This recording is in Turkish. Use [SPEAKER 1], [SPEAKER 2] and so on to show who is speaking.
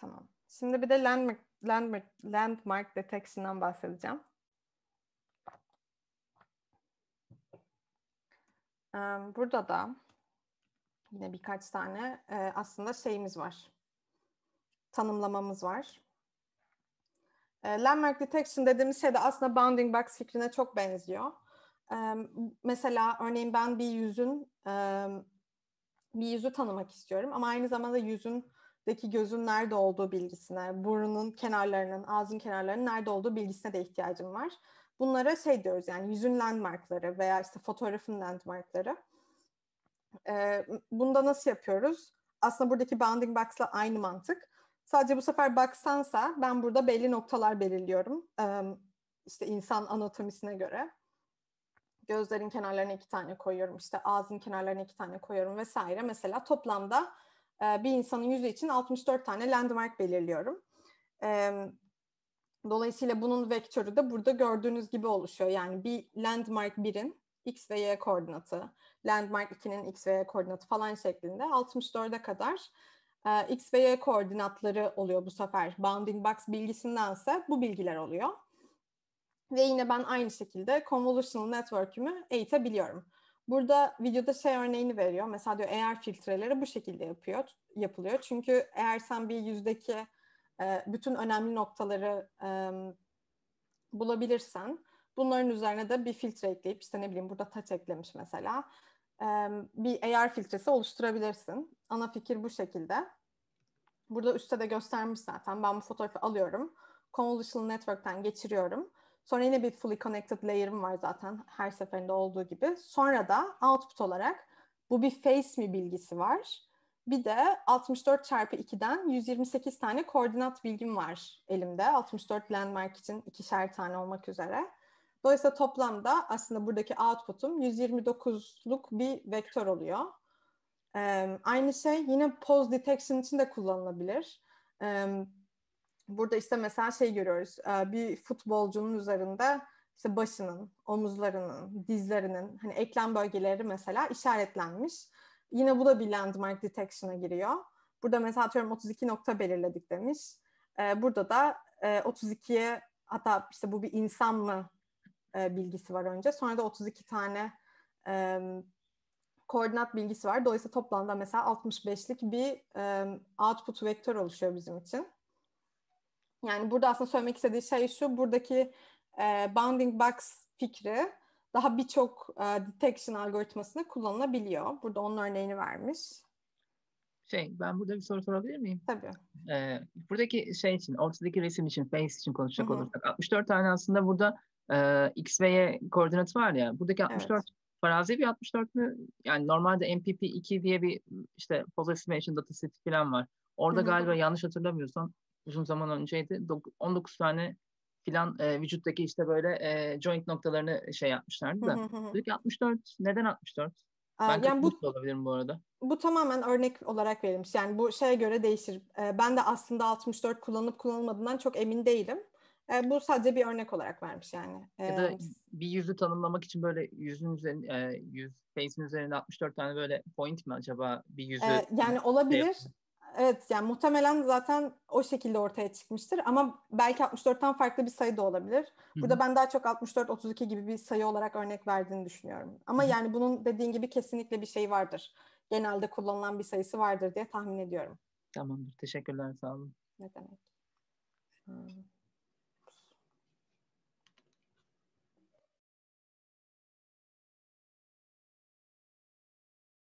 [SPEAKER 1] Tamam. Şimdi bir de landmark, landmark, landmark detection'dan bahsedeceğim. Burada da yine birkaç tane e, aslında şeyimiz var. Tanımlamamız var. E, landmark detection dediğimiz şey de aslında bounding box fikrine çok benziyor. Mesela örneğin ben bir yüzün bir yüzü tanımak istiyorum ama aynı zamanda yüzün deki gözün nerede olduğu bilgisine, burnunun kenarlarının, ağzın kenarlarının nerede olduğu bilgisine de ihtiyacım var. Bunlara şey diyoruz yani yüzün landmarkları veya işte fotoğrafın landmarkları. Ee, bunu nasıl yapıyoruz? Aslında buradaki bounding box'la aynı mantık. Sadece bu sefer baksansa ben burada belli noktalar belirliyorum. Ee, işte insan anatomisine göre. Gözlerin kenarlarına iki tane koyuyorum. işte ağzın kenarlarına iki tane koyuyorum vesaire. Mesela toplamda ee, bir insanın yüzü için 64 tane landmark belirliyorum. Dolayısıyla bunun vektörü de burada gördüğünüz gibi oluşuyor. Yani bir landmark 1'in x ve y koordinatı, landmark 2'nin x ve y koordinatı falan şeklinde 64'e kadar e, x ve y koordinatları oluyor bu sefer. Bounding box bilgisindense bu bilgiler oluyor. Ve yine ben aynı şekilde convolutional network'ümü eğitebiliyorum. Burada videoda şey örneğini veriyor. Mesela diyor eğer filtreleri bu şekilde yapıyor, yapılıyor. Çünkü eğer sen bir yüzdeki e, bütün önemli noktaları e, bulabilirsen bunların üzerine de bir filtre ekleyip işte ne bileyim burada taç eklemiş mesela e, bir AR filtresi oluşturabilirsin. Ana fikir bu şekilde. Burada üstte de göstermiş zaten. Ben bu fotoğrafı alıyorum. Convolutional Network'ten geçiriyorum Sonra yine bir fully connected layer'ım var zaten her seferinde olduğu gibi. Sonra da output olarak bu bir face mi bilgisi var. Bir de 64 çarpı 2'den 128 tane koordinat bilgim var elimde. 64 landmark için ikişer tane olmak üzere. Dolayısıyla toplamda aslında buradaki output'um 129'luk bir vektör oluyor. Ee, aynı şey yine pose detection için de kullanılabilir. Ee, Burada işte mesela şey görüyoruz. E, bir futbolcunun üzerinde işte başının, omuzlarının, dizlerinin hani eklem bölgeleri mesela işaretlenmiş. Yine bu da bir landmark detection'a giriyor. Burada mesela atıyorum 32 nokta belirledik demiş. E, burada da 32'ye e, hatta işte bu bir insan mı bilgisi var önce. Sonra da 32 tane koordinat bilgisi var. Dolayısıyla toplamda mesela 65'lik bir output vektör oluşuyor bizim için. Yani burada aslında söylemek istediği şey şu, buradaki e, bounding box fikri daha birçok e, detection algoritmasında kullanılabiliyor. Burada onun örneğini vermiş. Şey,
[SPEAKER 2] ben burada bir soru sorabilir miyim? Tabii. Ee, buradaki şey için, ortadaki resim için, face için konuşacak Hı-hı. olursak, 64 tane aslında burada e, x ve y koordinatı var ya, buradaki 64 evet. farazi bir 64 mü? Yani normalde MPP2 diye bir işte position dataset falan var. Orada Hı-hı. galiba yanlış hatırlamıyorsam uzun zaman önceydi. 19 tane filan e, vücuttaki işte böyle e, joint noktalarını e, şey yapmışlardı da. Dedik 64. Neden 64? Ben yani katılıklı bu, olabilirim bu arada.
[SPEAKER 1] Bu tamamen örnek olarak verilmiş. Yani bu şeye göre değişir. E, ben de aslında 64 kullanıp kullanılmadığından çok emin değilim. E, bu sadece bir örnek olarak vermiş yani. E, ya da bir
[SPEAKER 2] yüzü tanımlamak için böyle yüzün üzerinde e, yüz face'in üzerinde 64 tane böyle point mi acaba bir yüzü? E, yani şey olabilir. Şey
[SPEAKER 1] Evet yani muhtemelen zaten o şekilde ortaya çıkmıştır ama belki 64'ten farklı bir sayı da olabilir. Burada Hı-hı. ben daha çok 64-32 gibi bir sayı olarak örnek verdiğini düşünüyorum. Ama Hı-hı. yani bunun dediğin gibi kesinlikle bir şey vardır. Genelde kullanılan bir sayısı vardır diye tahmin ediyorum.
[SPEAKER 2] Tamamdır. Teşekkürler. Sağ olun.
[SPEAKER 1] Ne demek. Hmm.